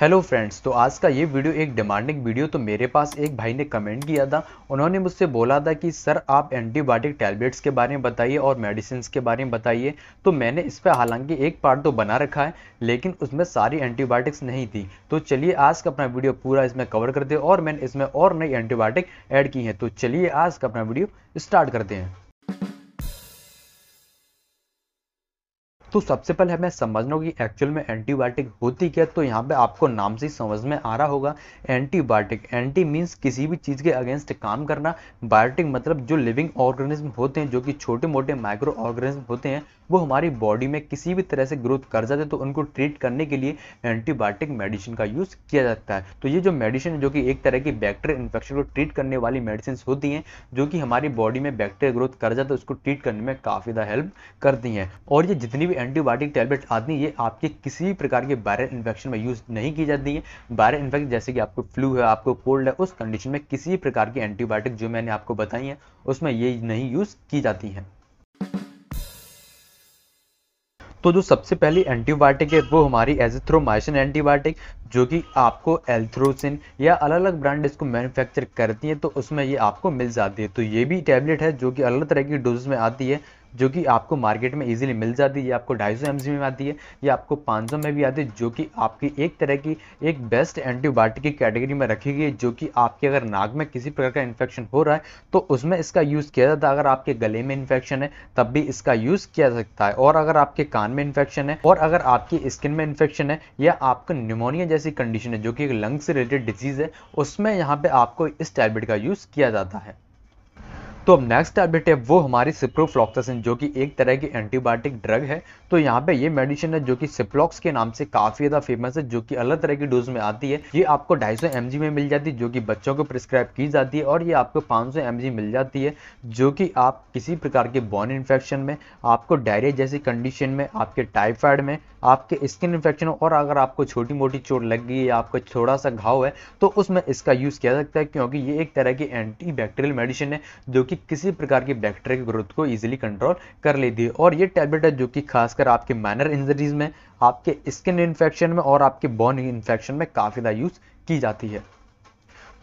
hello friends तो आज का ये वीडियो एक डिमांडिंग वीडियो तो मेरे पास एक भाई ने कमेंट किया था उन्होंने मुझसे बोला था कि सर आप एंटीबायोटिक टैबलेट्स के बारे में बताइए और मेडिसिन के बारे में बताइए तो मैंने इस पर हालांकि एक पार्ट तो बना रखा है लेकिन उसमें सारी एंटीबायोटिक्स नहीं थी तो चलिए आज का अपना वीडियो पूरा इसमें कवर करते हैं और मैंने इसमें और नई एंटीबायोटिक ऐड की हैं तो चलिए आज का अपना वीडियो स्टार्ट करते हैं तो सबसे पहले हमें समझना होगी एक्चुअल में एंटीबायोटिक होती क्या तो यहाँ पे आपको नाम से समझ में आ रहा होगा एंटीबायोटिक एंटी मीन्स किसी भी चीज़ के अगेंस्ट काम करना बायोटिक मतलब जो लिविंग ऑर्गेनिज्म होते हैं जो कि छोटे मोटे माइक्रो ऑर्गेनिज्म होते हैं वो हमारी बॉडी में किसी भी तरह से ग्रोथ कर जाते हैं तो उनको ट्रीट करने के लिए एंटीबायोटिक मेडिसिन का यूज़ किया जाता है तो ये जो मेडिसिन जो कि एक तरह की बैक्टेरियल इन्फेक्शन को ट्रीट करने वाली मेडिसिन होती हैं जो कि हमारी बॉडी में बैक्टीरिया ग्रोथ कर जाता है तो उसको ट्रीट करने में काफ़ी ज़्यादा हेल्प करती हैं और ये जितनी भी एंटीबायोटिक टैबलेट आती हैं ये आपके किसी भी प्रकार के वायरल इन्फेक्शन में यूज़ नहीं की जाती है वायरल इन्फेक्शन जैसे कि आपको फ्लू है आपको कोल्ड है उस कंडीशन में किसी भी प्रकार की एंटीबायोटिक जो मैंने आपको बताई है उसमें ये नहीं यूज़ की जाती हैं तो जो सबसे पहली एंटीबायोटिक है वो हमारी एजिथ्रोमाइसिन एंटीबायोटिक जो कि आपको एल्थ्रोसिन या अलग अलग ब्रांड इसको मैन्युफैक्चर करती है तो उसमें ये आपको मिल जाती है तो ये भी टैबलेट है जो कि अलग तरह की डोजेस में आती है जो कि आपको मार्केट में इजीली मिल जाती है ये आपको 250 सौ में आती है ये आपको 500 में भी आती है जो कि आपकी एक तरह की एक बेस्ट एंटीबायोटिक की कैटेगरी में रखी गई है जो कि आपके अगर नाक में किसी प्रकार का इन्फेक्शन हो रहा है तो उसमें इसका यूज़ किया जाता है अगर आपके गले में इन्फेक्शन है तब भी इसका यूज़ किया जा सकता है और अगर आपके कान में इन्फेक्शन है और अगर आपकी स्किन में इन्फेक्शन है या आपको न्यूमोनिया जैसी कंडीशन है जो कि एक लंग्स से रिलेटेड डिजीज़ है उसमें यहाँ पर आपको इस टैबलेट का यूज़ किया जाता है तो अब नेक्स्ट टैबलेट है वो हमारी सिप्रोफ्लॉक्सासिन जो कि एक तरह की एंटीबायोटिक ड्रग है तो यहाँ पे ये मेडिसिन है जो कि सिप्लॉक्स के नाम से काफी ज्यादा फेमस है जो कि अलग तरह की डोज में आती है ये आपको 250 सौ में मिल जाती है जो कि बच्चों को प्रिस्क्राइब की जाती है और ये आपको 500 सौ मिल जाती है जो कि आप किसी प्रकार के बॉन इन्फेक्शन में आपको डायरिया जैसी कंडीशन में आपके टाइफाइड में आपके स्किन इन्फेक्शन और अगर आपको छोटी मोटी चोट लग गई या आपको थोड़ा सा घाव है तो उसमें इसका यूज किया सकता है क्योंकि ये एक तरह की एंटी मेडिसिन है जो कि किसी प्रकार की बैक्टीरिया की ग्रोथ को ईजिली कंट्रोल कर लेती है और ये टैबलेट है जो कि खासकर आपके माइनर इंजरीज में आपके स्किन इन्फेक्शन में और आपके बोन इन्फेक्शन में काफ़ी ज़्यादा यूज़ की जाती है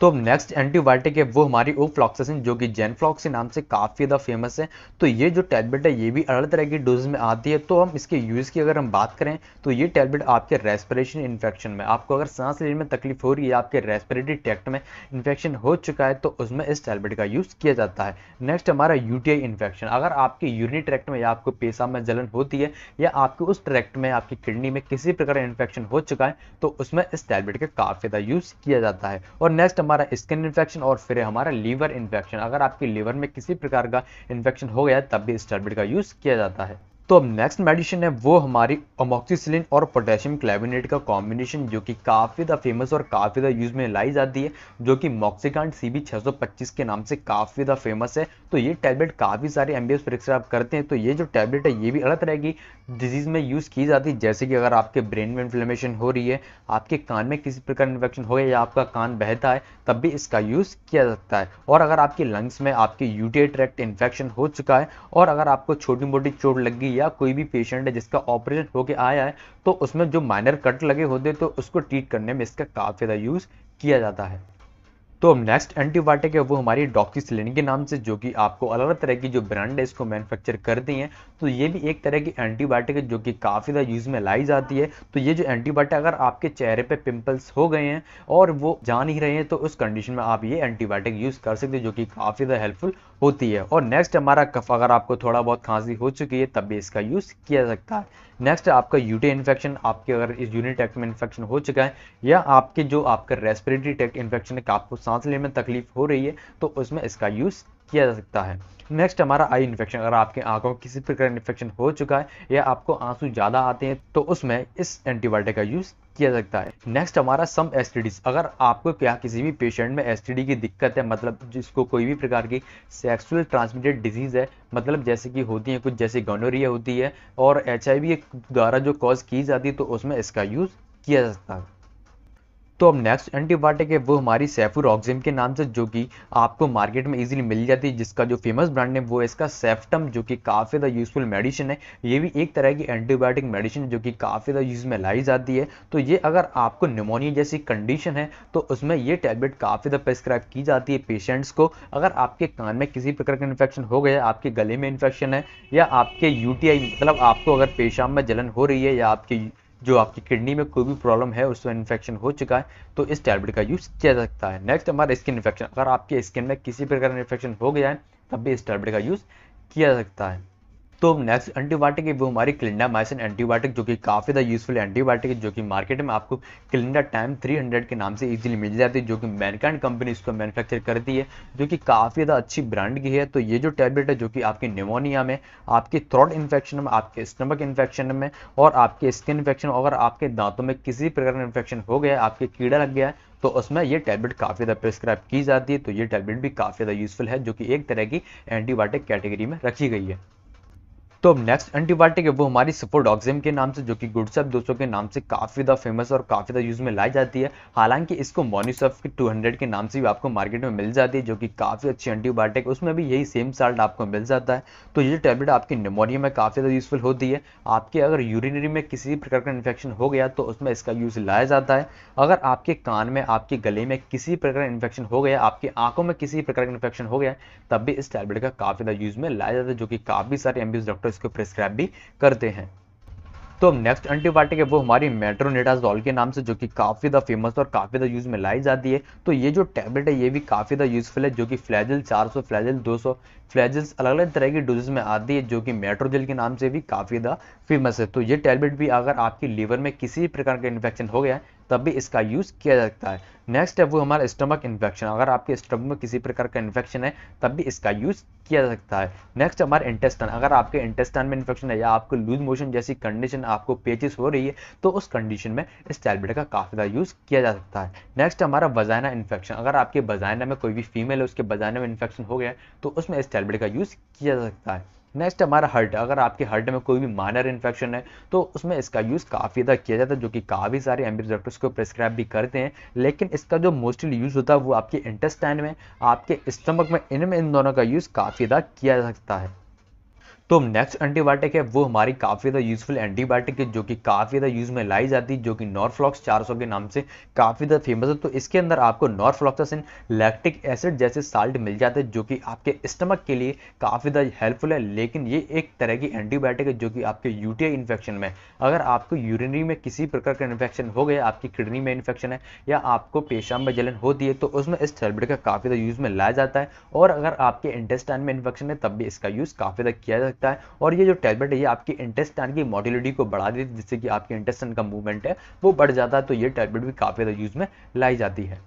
तो अब नेक्स्ट एंटीबायोटिक है वो हमारी ओफ्लॉक्सिन जो कि जेनफ्लॉक्सिन नाम से काफ़ी ज़्यादा फेमस है तो ये जो टैबलेट है ये भी अलग तरह की डोज में आती है तो हम इसके यूज़ की अगर हम बात करें तो ये टैबलेट आपके रेस्परेशन इन्फेक्शन में आपको अगर सांस लेने में तकलीफ हो रही है आपके रेस्परेटरी ट्रैक्ट में इन्फेक्शन हो चुका है तो उसमें इस टैबलेट का यूज़ किया जाता है नेक्स्ट हमारा यूटीआई इन्फेक्शन अगर आपके यूरिनी ट्रैक्ट में या आपको पेशाब में जलन होती है या आपके उस ट्रैक्ट में आपकी किडनी में किसी प्रकार का इन्फेक्शन हो चुका है तो उसमें इस टैबलेट का काफ़ी ज़्यादा यूज़ किया जाता है और नेक्स्ट हमारा स्किन इन्फेक्शन और फिर हमारा लीवर इन्फेक्शन अगर आपके लीवर में किसी प्रकार का इन्फेक्शन हो गया तब भी स्टर्बिड का यूज़ किया जाता है तो अब नेक्स्ट मेडिसिन है वो हमारी अमोक्सीसिलिन और पोटेशियम क्लेबिनेट का कॉम्बिनेशन जो कि काफ़ी ज़्यादा फेमस और काफ़ी ज़्यादा यूज़ में लाई जाती है जो कि मॉक्सिकांड सी बी के नाम से काफ़ी ज़्यादा फेमस है तो ये टैबलेट काफ़ी सारे एम बी परीक्षा आप करते हैं तो ये जो टैबलेट है ये भी अलग रहेगी डिजीज़ में यूज़ की जाती है जैसे कि अगर आपके ब्रेन में इन्फ्लेमेशन हो रही है आपके कान में किसी प्रकार इन्फेक्शन हो या आपका कान बहता है तब भी इसका यूज़ किया जाता है और अगर आपके लंग्स में आपके यूटीआई ट्रैक्ट इन्फेक्शन हो चुका है और अगर आपको छोटी मोटी चोट लगी या कोई भी पेशेंट है जिसका ऑपरेशन होके आया है तो उसमें जो माइनर कट लगे होते हैं तो उसको ट्रीट करने में इसका काफ़ी ज़्यादा यूज़ किया जाता है तो अब नेक्स्ट एंटीबायोटिक है वो हमारी डॉक्सीसिलिन के नाम से जो कि आपको अलग अलग तरह की जो ब्रांड है इसको मैन्युफैक्चर करती हैं तो ये भी एक तरह की एंटीबायोटिक है जो कि काफ़ी ज़्यादा यूज़ में लाई जाती है तो ये जो एंटीबायोटिक अगर आपके चेहरे पे पिंपल्स हो गए हैं और वो जा नहीं रहे हैं तो उस कंडीशन में आप ये एंटीबायोटिक यूज़ कर सकते हैं जो कि काफ़ी ज़्यादा हेल्पफुल होती है और नेक्स्ट हमारा कफ अगर आपको थोड़ा बहुत खांसी हो चुकी है तब भी इसका यूज़ किया जा सकता है नेक्स्ट आपका यूटी इन्फेक्शन आपके अगर इस यूनि टेक्ट में इन्फेक्शन हो चुका है या आपके जो आपका रेस्पिरेटरी टेक्ट इन्फेक्शन है आपको सांस लेने में तकलीफ हो रही है तो उसमें इसका यूज़ किया जा सकता है नेक्स्ट हमारा आई इन्फेक्शन अगर आपके आंखों में किसी प्रकार इन्फेक्शन हो चुका है या आपको आंसू ज़्यादा आते हैं तो उसमें इस एंटीबायोटिक का यूज़ किया सकता है नेक्स्ट हमारा सम एसटीडीज अगर आपको क्या किसी भी पेशेंट में एसटीडी की दिक्कत है मतलब जिसको कोई भी प्रकार की सेक्सुअल ट्रांसमिटेड डिजीज़ है मतलब जैसे कि होती है कुछ जैसे गनोरिया होती है और एच द्वारा जो कॉज की जाती है तो उसमें इसका यूज़ किया जा सकता है तो अब नेक्स्ट एंटीबायोटिक है वो हमारी सेफुरॉक्सिम के नाम से जो कि आपको मार्केट में इजीली मिल जाती है जिसका जो फेमस ब्रांड है वो इसका सेफ्टम जो कि काफ़ी ज़्यादा यूजफुल मेडिसिन है ये भी एक तरह की एंटीबायोटिक मेडिसिन जो कि काफ़ी ज़्यादा यूज में लाई जाती है तो ये अगर आपको निमोनिया जैसी कंडीशन है तो उसमें ये टैबलेट काफ़ी ज़्यादा प्रिस्क्राइब की जाती है पेशेंट्स को अगर आपके कान में किसी प्रकार का इन्फेक्शन हो गया आपके गले में इन्फेक्शन है या आपके यूटीआई मतलब आपको अगर पेशाब में जलन हो रही है या आपके जो आपकी किडनी में कोई भी प्रॉब्लम है उसमें इन्फेक्शन हो चुका है तो इस टैबलेट का यूज़ किया जा सकता है नेक्स्ट हमारा स्किन इन्फेक्शन अगर आपके स्किन में किसी प्रकार का इन्फेक्शन हो गया है तब भी इस टैबलेट का यूज़ किया जा सकता है तो नेक्स्ट एंटीबायोटिक है वो हमारी क्लिंडा माइसन एंटीबायोटिक जो कि काफ़ी ज़्यादा यूजफुल एंटीबायोटिक है जो कि मार्केट में आपको क्लिंडा टाइम 300 के नाम से इजीली मिल जाती है जो कि मैनकाइंड कंपनी इसको मैन्युफैक्चर करती है जो कि काफ़ी ज़्यादा अच्छी ब्रांड की है तो ये जो टैबलेट है जो कि आपकी निमोनिया में आपके थ्रोट इन्फेक्शन में आपके स्टमक इन्फेक्शन में और आपके स्किन इन्फेक्शन अगर आपके दांतों में किसी प्रकार का इन्फेक्शन हो गया आपके कीड़ा लग गया है तो उसमें ये टैबलेट काफ़ी ज़्यादा प्रिस्क्राइब की जाती है तो ये टैबलेट भी काफ़ी ज़्यादा यूजफुल है जो कि एक तरह की एंटीबायोटिक कैटेगरी में रखी गई है तो अब नेक्स्ट एंटीबायोटिक है वो हमारी सिफोडॉक्सिम के नाम से जो कि गुडसेप 200 के नाम से काफ़ी ज़्यादा फेमस और काफ़ी ज़्यादा यूज़ में लाई जाती है हालांकि इसको मोनिसफ के 200 के नाम से भी आपको मार्केट में मिल जाती है जो कि काफ़ी अच्छी एंटीबायोटिक उसमें भी यही सेम साल्ट आपको मिल जाता है तो ये टैबलेट आपकी निमोनिया में काफ़ी ज़्यादा यूज़फुल होती है आपके अगर यूरिनरी में किसी भी प्रकार का इन्फेक्शन हो गया तो उसमें इसका यूज़ लाया जाता है अगर आपके कान में आपके गले में किसी प्रकार का इन्फेक्शन हो गया आपकी आंखों में किसी प्रकार का इन्फेक्शन हो गया तब भी इस टैबलेट का काफ़ी ज़्यादा यूज़ में लाया जाता है जो कि काफ़ी सारे एम्बीज डॉक्टर डॉक्टर इसको प्रिस्क्राइब भी करते हैं तो नेक्स्ट एंटीबायोटिक है वो हमारी मेट्रोनेटाजॉल के नाम से जो कि काफ़ी ज़्यादा फेमस और काफ़ी ज़्यादा यूज़ में लाई जाती है तो ये जो टैबलेट है ये भी काफ़ी ज़्यादा यूजफुल है जो कि फ्लैजल 400 फ्लैजल 200 फ्लैजेल्स अलग अलग तरह की डोजेज में आती है जो कि मेट्रोजेल के नाम से भी काफ़ी ज़्यादा फेमस है तो ये टैबलेट भी अगर आपकी लीवर में किसी भी प्रकार का इन्फेक्शन हो गया है तब भी इसका यूज़ किया जा सकता है नेक्स्ट है वो हमारा स्टमक इन्फेक्शन अगर आपके स्टमक में किसी प्रकार का इन्फेक्शन है तब भी इसका यूज़ किया जा सकता है नेक्स्ट हमारा इंटेस्टन अगर आपके इंटेस्टन में इन्फेक्शन है या आपको लूज मोशन जैसी कंडीशन आपको पेचिस हो रही है तो उस कंडीशन में इस टैबलेट का काफ़ी ज़्यादा यूज़ किया जा सकता है नेक्स्ट हमारा वजाइना इन्फेक्शन अगर आपके वजाइना में कोई भी फीमेल है उसके वजाइना में इन्फेक्शन हो गया तो उसमें इस सेलब्रेट का यूज़ किया जा सकता है नेक्स्ट हमारा हर्ट अगर आपके हर्ट में कोई भी माइनर इन्फेक्शन है तो उसमें इसका यूज़ काफ़ी ज़्यादा किया जाता है जो कि काफ़ी सारे एम्बी डॉक्टर्स को प्रिस्क्राइब भी करते हैं लेकिन इसका जो मोस्टली यूज़ होता है वो आपके इंटेस्टाइन में आपके स्टमक में इनमें इन दोनों का यूज़ काफ़ी ज़्यादा किया जा सकता है तो नेक्स्ट एंटीबायोटिक है वो हमारी काफ़ी ज़्यादा यूजफुल एंटीबायोटिक है जो कि काफ़ी ज़्यादा यूज में लाई जाती है जो कि नॉर्फ्लॉक्स 400 के नाम से काफ़ी ज़्यादा फेमस है तो इसके अंदर आपको नॉर्फ्लॉक्सासिन लैक्टिक एसिड जैसे साल्ट मिल जाते हैं जो कि आपके स्टमक के लिए काफ़ी ज़्यादा हेल्पफुल है लेकिन ये एक तरह की एंटीबायोटिक है जो कि आपके यूटीआई इन्फेक्शन में अगर आपको यूरिनरी में किसी प्रकार का इन्फेक्शन हो गया आपकी किडनी में इन्फेक्शन है या आपको पेशाब में जलन होती है तो उसमें इस थर्बिड का काफ़ी ज़्यादा यूज़ में लाया जाता है और अगर आपके इंटेस्टाइन में इन्फेक्शन है तब भी इसका यूज़ काफ़ी ज़्यादा किया सकता है और ये जो टैबलेट है ये आपके इंटेस्टाइन की मोटिलिटी को बढ़ा देती है जिससे कि आपके इंटेस्टाइन का मूवमेंट है वो बढ़ जाता है तो ये टैबलेट भी काफ़ी ज़्यादा यूज़ में लाई जाती है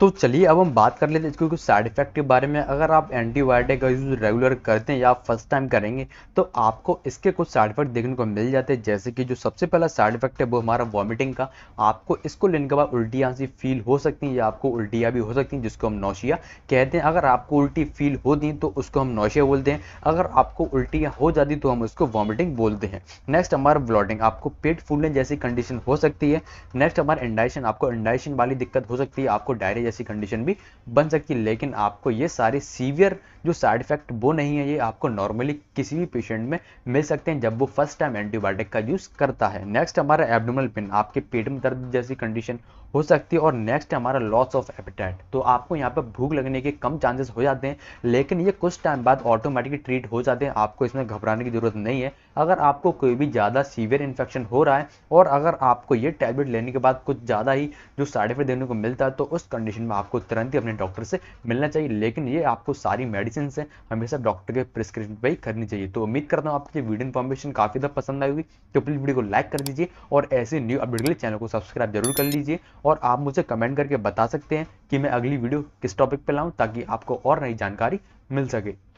तो चलिए अब हम बात कर लेते हैं इसके कुछ साइड इफेक्ट के बारे में अगर आप एंटीबायोटिक का यूज़ रेगुलर करते हैं या फर्स्ट टाइम करेंगे तो आपको इसके कुछ साइड इफेक्ट देखने को मिल जाते हैं जैसे कि जो सबसे पहला साइड इफेक्ट है वो हमारा वॉमिटिंग का आपको इसको लेने के बाद उल्टी सी फील हो सकती है या आपको उल्टियाँ भी हो सकती हैं जिसको हम नौशिया कहते हैं अगर आपको उल्टी फील होती तो उसको हम नौशिया बोलते हैं अगर आपको उल्टियाँ हो जाती तो हम उसको वॉमिटिंग बोलते हैं नेक्स्ट हमारा ब्लॉडिंग आपको पेट फूलने जैसी कंडीशन हो सकती है नेक्स्ट हमारा इंडाइशन आपको इंडाइशन वाली दिक्कत हो सकती है आपको डायरिया है कंडीशन भी बन सकती है लेकिन आपको ये सारे सीवियर जो साइड इफेक्ट वो नहीं है ये आपको नॉर्मली किसी भी पेशेंट में मिल सकते हैं जब वो फर्स्ट टाइम एंटीबायोटिक का यूज़ करता है नेक्स्ट हमारा एबडोमल पेन आपके पेट में दर्द जैसी कंडीशन हो सकती है और नेक्स्ट हमारा लॉस ऑफ एपिटाइट तो आपको यहाँ पर भूख लगने के कम चांसेस हो जाते हैं लेकिन ये कुछ टाइम बाद ऑटोमेटिकली ट्रीट हो जाते हैं आपको इसमें घबराने की ज़रूरत नहीं है अगर आपको कोई भी ज़्यादा सीवियर इन्फेक्शन हो रहा है और अगर आपको ये टैबलेट लेने के बाद कुछ ज़्यादा ही जो साइड इफेक्ट देने को मिलता है तो उस कंडीशन में आपको तुरंत ही अपने डॉक्टर से मिलना चाहिए लेकिन ये आपको सारी मेडिसिन है हमेशा डॉक्टर के प्रिस्क्रिप्शन पर ही करनी चाहिए तो उम्मीद करता हूँ आपको ये वीडियो इन्फॉर्मेशन काफ़ी ज़्यादा पसंद आएगी तो प्लीज़ वीडियो को लाइक कर दीजिए और ऐसे न्यू अपडेट के लिए चैनल को सब्सक्राइब जरूर कर लीजिए और आप मुझे कमेंट करके बता सकते हैं कि मैं अगली वीडियो किस टॉपिक पर लाऊं ताकि आपको और नई जानकारी मिल सके